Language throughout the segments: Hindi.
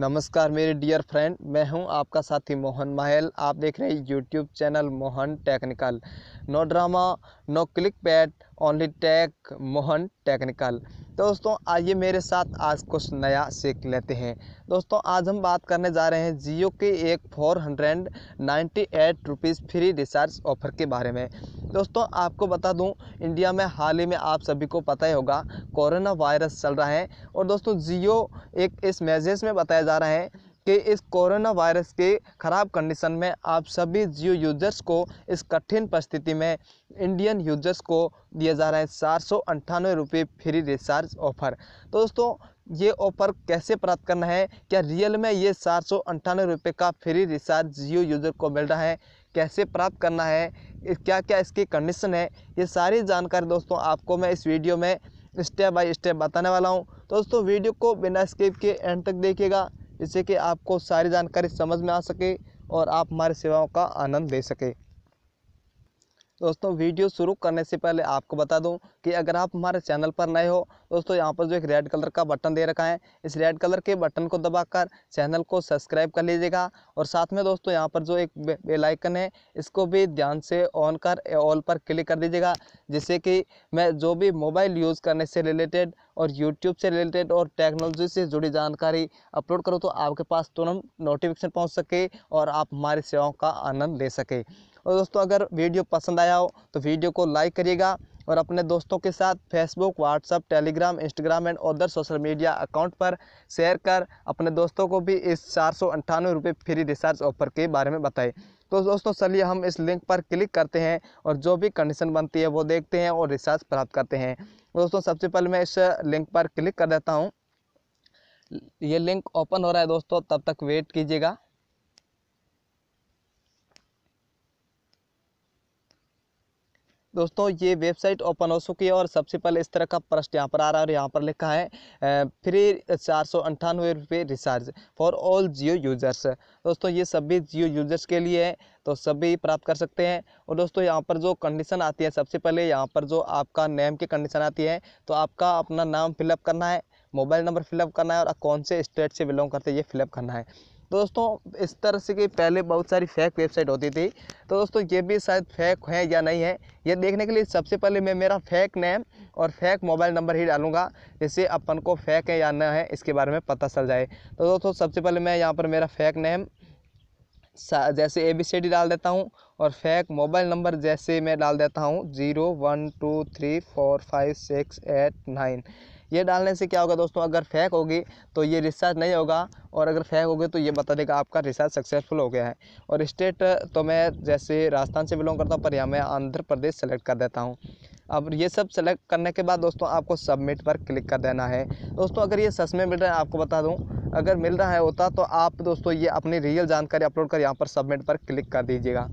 नमस्कार मेरे डियर फ्रेंड मैं हूं आपका साथी मोहन माहल आप देख रहे हैं YouTube channel Mohan technical no drama no clickbait only tech Mohan technical तो दोस्तों आइए मेरे साथ आज कुछ नया सीख लेते हैं दोस्तों आज हम बात करने जा रहे हैं जियो के एक four hundred ninety eight rupees free recharge offer के बारे में दोस्तों आपको बता दूं इंडिया में हाल ही में आप सभी को पता ही होगा कोरोना वायरस चल रहा है और दोस्तों जियो एक इस मैसेज में बताया जा रहा है कि इस कोरोना वायरस के ख़राब कंडीशन में आप सभी जियो यूज़र्स को इस कठिन परिस्थिति में इंडियन यूज़र्स को दिया जा रहा है चार सौ अंठानवे रुपये फ्री रिचार्ज ऑफ़र तो दोस्तों ये ऑफ़र कैसे प्राप्त करना है क्या रियल में ये चार सौ अंठानवे रुपये का फ्री रिचार्ज जियो यूज़र को मिल रहा है कैसे प्राप्त करना है क्या क्या इसकी कंडीशन है ये सारी जानकारी दोस्तों आपको मैं इस वीडियो में स्टेप बाय स्टेप बताने वाला हूँ दोस्तों वीडियो को बिना स्किप के एंड तक देखिएगा जिससे कि आपको सारी जानकारी समझ में आ सके और आप हमारी सेवाओं का आनंद ले सके दोस्तों वीडियो शुरू करने से पहले आपको बता दूं कि अगर आप हमारे चैनल पर नए हो दोस्तों यहां पर जो एक रेड कलर का बटन दे रखा है इस रेड कलर के बटन को दबाकर चैनल को सब्सक्राइब कर लीजिएगा और साथ में दोस्तों यहां पर जो एक बेल आइकन है इसको भी ध्यान से ऑन कर ऑल पर क्लिक कर दीजिएगा जिससे कि मैं जो भी मोबाइल यूज़ करने से रिलेटेड और यूट्यूब से रिलेटेड और टेक्नोलॉजी से जुड़ी जानकारी अपलोड करो तो आपके पास तुरंत नोटिफिकेशन पहुंच सके और आप हमारी सेवाओं का आनंद ले सके और दोस्तों अगर वीडियो पसंद आया हो तो वीडियो को लाइक करिएगा और अपने दोस्तों के साथ Facebook WhatsApp Telegram Instagram and other social media account पर शेयर कर अपने दोस्तों को भी इस चार सौ अंठानवे रुपये फ्री रिचार्ज ऑफर के बारे में बताएं तो दोस्तों चलिए हम इस लिंक पर क्लिक करते हैं और जो भी कंडीशन बनती है वो देखते हैं और रिचार्ज प्राप्त करते हैं तो दोस्तों सबसे पहले मैं इस लिंक पर क्लिक कर देता हूँ ये लिंक ओपन हो रहा है दोस्तों तब तक वेट कीजिएगा दोस्तों ये वेबसाइट ओपन हो चुकी है और सबसे पहले इस तरह का प्रश्न यहाँ पर आ रहा है और यहाँ पर लिखा है फ्री चार सौ अंठानवे रुपये recharge for all Jio users दोस्तों ये सभी जियो यूजर्स के लिए है तो सभी प्राप्त कर सकते हैं और दोस्तों यहाँ पर जो कंडीशन आती है सबसे पहले यहाँ पर जो आपका नेम की कंडीशन आती है तो आपका अपना नाम फिलअप करना है मोबाइल नंबर फिलअप करना है और कौन से स्टेट से बिलोंग करते हैं ये फिलअप करना है तो दोस्तों इस तरह से कि पहले बहुत सारी फेक वेबसाइट होती थी तो दोस्तों ये भी शायद फेक है या नहीं है ये देखने के लिए सबसे पहले मैं मेरा फेक नेम और फेक मोबाइल नंबर ही डालूंगा जिससे अपन को फेक है या न है इसके बारे में पता चल जाए तो दोस्तों सबसे पहले मैं यहाँ पर मेरा फेक नेम जैसे ए बी सी डी डाल देता हूँ और फेक मोबाइल नंबर जैसे मैं डाल देता हूँ zero one two three four five six eight nine ये डालने से क्या होगा दोस्तों अगर फेक होगी तो ये रिसर्च नहीं होगा और अगर फेक होगी तो ये बता देगा आपका रिसर्च सक्सेसफुल हो गया है और स्टेट तो मैं जैसे राजस्थान से बिलोंग करता हूँ पर यहाँ मैं आंध्र प्रदेश सेलेक्ट कर देता हूँ अब ये सब सेलेक्ट करने के बाद दोस्तों आपको सबमिट पर क्लिक कर देना है दोस्तों अगर ये सच में मिल रहा है आपको बता दूँ अगर मिल रहा है होता तो आप दोस्तों ये अपनी रियल जानकारी अपलोड कर यहाँ पर सबमिट पर क्लिक कर दीजिएगा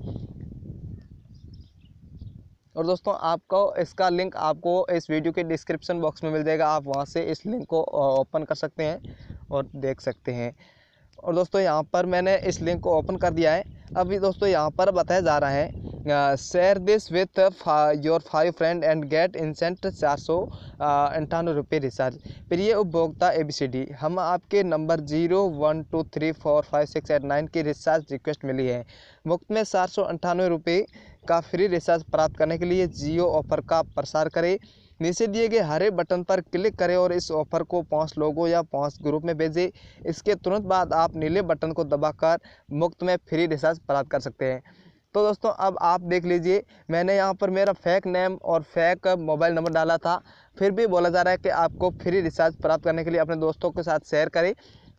और दोस्तों आपको इसका लिंक आपको इस वीडियो के डिस्क्रिप्शन बॉक्स में मिल जाएगा आप वहाँ से इस लिंक को ओपन कर सकते हैं और देख सकते हैं और दोस्तों यहाँ पर मैंने इस लिंक को ओपन कर दिया है अभी दोस्तों यहाँ पर बताया जा रहा है share this with your five friend and get instant चार सौ अंठानवे रुपये रिचार्ज प्रिय उपभोक्ता ए बी सी डी हम आपके number zero one two three four five six eight nine की रिचार्ज रिक्वेस्ट मिली है मुफ्त में चार सौ अंठानवे रुपये का फ्री रिचार्ज प्राप्त करने के लिए जियो ऑफर का प्रसार करें नीचे दिए गए हरे बटन पर क्लिक करें और इस ऑफर को पाँच लोगों या पाँच ग्रुप में भेजें इसके तुरंत बाद आप नीले बटन को दबाकर मुफ्त में फ्री रिचार्ज प्राप्त कर सकते हैं तो दोस्तों अब आप देख लीजिए मैंने यहाँ पर मेरा फेक नेम और फेक मोबाइल नंबर डाला था फिर भी बोला जा रहा है कि आपको फ्री रिचार्ज प्राप्त करने के लिए अपने दोस्तों के साथ शेयर करें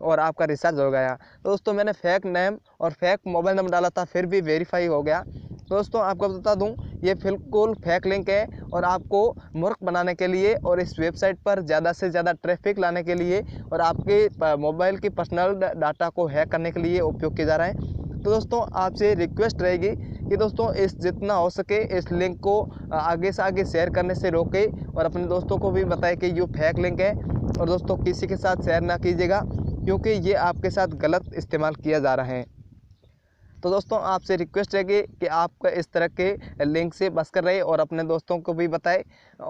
और आपका रिचार्ज हो गया तो दोस्तों मैंने फेक नेम और फेक मोबाइल नंबर डाला था फिर भी वेरीफाई हो गया दोस्तों आपको बता दूँ ये बिल्कुल फेक लिंक है और आपको मूर्ख बनाने के लिए और इस वेबसाइट पर ज़्यादा से ज़्यादा ट्रैफिक लाने के लिए और आपके मोबाइल की पर्सनल डाटा को हैक करने के लिए उपयोग किया जा रहा है तो दोस्तों आपसे रिक्वेस्ट रहेगी कि दोस्तों इस जितना हो सके इस लिंक को आगे से आगे शेयर करने से रोके और अपने दोस्तों को भी बताएं कि ये फेक लिंक है और दोस्तों किसी के साथ शेयर ना कीजिएगा क्योंकि ये आपके साथ गलत इस्तेमाल किया जा रहा है तो दोस्तों आपसे रिक्वेस्ट है कि आपका इस तरह के लिंक से बस कर रहे और अपने दोस्तों को भी बताएं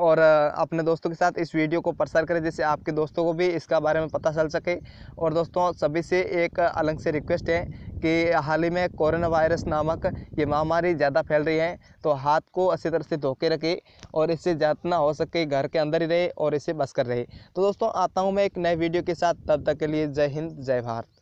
और अपने दोस्तों के साथ इस वीडियो को प्रसार करें जिससे आपके दोस्तों को भी इसका बारे में पता चल सके और दोस्तों सभी से एक अलग से रिक्वेस्ट है कि हाल ही में कोरोना वायरस नामक ये महामारी ज़्यादा फैल रही है तो हाथ को अच्छी तरह से धोके रखें और इससे जितना हो सके घर के अंदर ही रहे और इसे बस कर रहे तो दोस्तों आता हूँ मैं एक नए वीडियो के साथ तब तक के लिए जय हिंद जय भारत